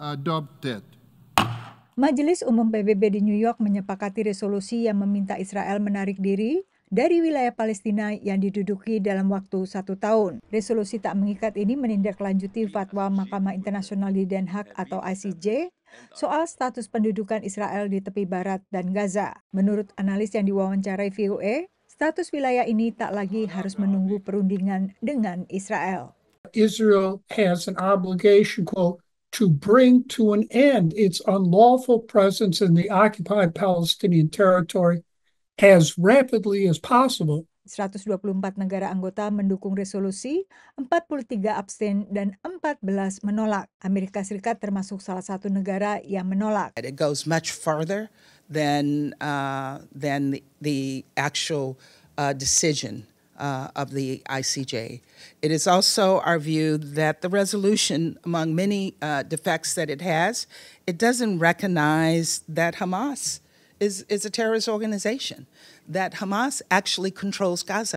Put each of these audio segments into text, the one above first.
adopted. Majelis Umum PBB di New York menyepakati resolusi yang meminta Israel menarik diri dari wilayah Palestina yang diduduki dalam waktu satu tahun. Resolusi tak mengikat ini menindaklanjuti fatwa Mahkamah Internasional di Den Haag atau ICJ soal status pendudukan Israel di tepi barat dan Gaza. Menurut analis yang diwawancarai VOA, e, status wilayah ini tak lagi harus menunggu perundingan dengan Israel. Israel has an obligation, quote, to bring to an end its unlawful presence in the occupied Palestinian territory as rapidly as possible. 124 negara anggota mendukung resolusi, 43 abstain dan 14 menolak. Amerika Serikat termasuk salah satu negara yang menolak. It goes much further than uh, than the, the actual uh, decision. uh, of the ICJ. It is also our view that the resolution, among many uh, defects that it has, it doesn't recognize that Hamas is, is a terrorist organization, that Hamas actually controls Gaza.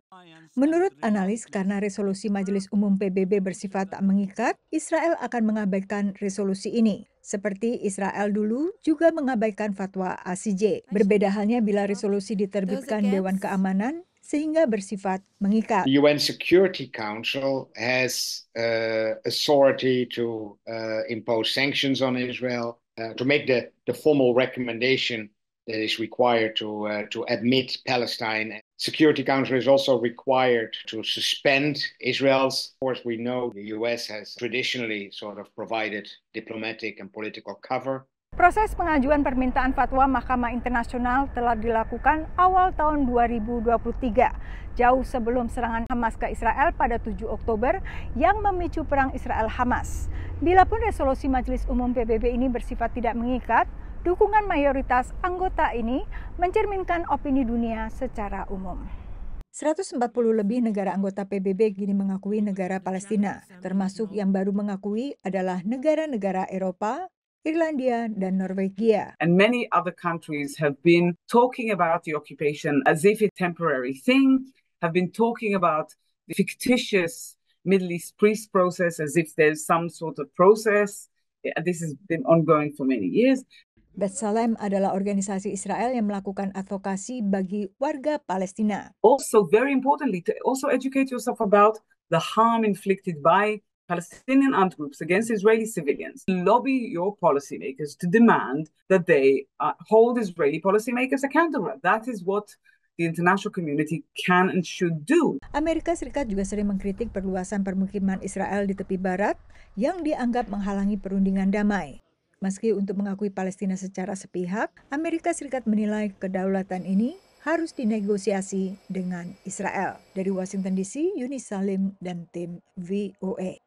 Menurut analis, karena resolusi Majelis Umum PBB bersifat tak mengikat, Israel akan mengabaikan resolusi ini. Seperti Israel dulu juga mengabaikan fatwa ACJ. Berbeda halnya bila resolusi diterbitkan Dewan Keamanan sehingga bersifat mengikat. The UN Security Council has uh, authority to uh, impose sanctions on Israel, uh, to make the, the formal recommendation that is required to uh, to admit Palestine. Security Council is also required to suspend Israel's. Of course, we know the U.S. has traditionally sort of provided diplomatic and political cover Proses pengajuan permintaan fatwa Mahkamah Internasional telah dilakukan awal tahun 2023, jauh sebelum serangan Hamas ke Israel pada 7 Oktober yang memicu perang Israel-Hamas. Bila pun resolusi Majelis Umum PBB ini bersifat tidak mengikat, dukungan mayoritas anggota ini mencerminkan opini dunia secara umum. 140 lebih negara anggota PBB kini mengakui negara Palestina, termasuk yang baru mengakui adalah negara-negara Eropa, Irlandia dan Norwegia. And many other countries have been talking about the occupation as if it's a temporary thing, have been talking about the fictitious Middle East peace process as if there's some sort of process. This has been ongoing for many years. B'Tselem adalah organisasi Israel yang melakukan advokasi bagi warga Palestina. Also very importantly to also educate yourself about the harm inflicted by Palestinian armed groups against Israeli civilians, lobby your policymakers to demand that they uh, hold Israeli policymakers accountable. That is what the international community can and should do. Amerika Serikat juga sering mengkritik perluasan permukiman Israel di tepi barat yang dianggap menghalangi perundingan damai. Meski untuk mengakui Palestina secara sepihak, Amerika Serikat menilai kedaulatan ini harus dinegosiasi dengan Israel. Dari Washington DC, Yuni Salim dan tim VOA.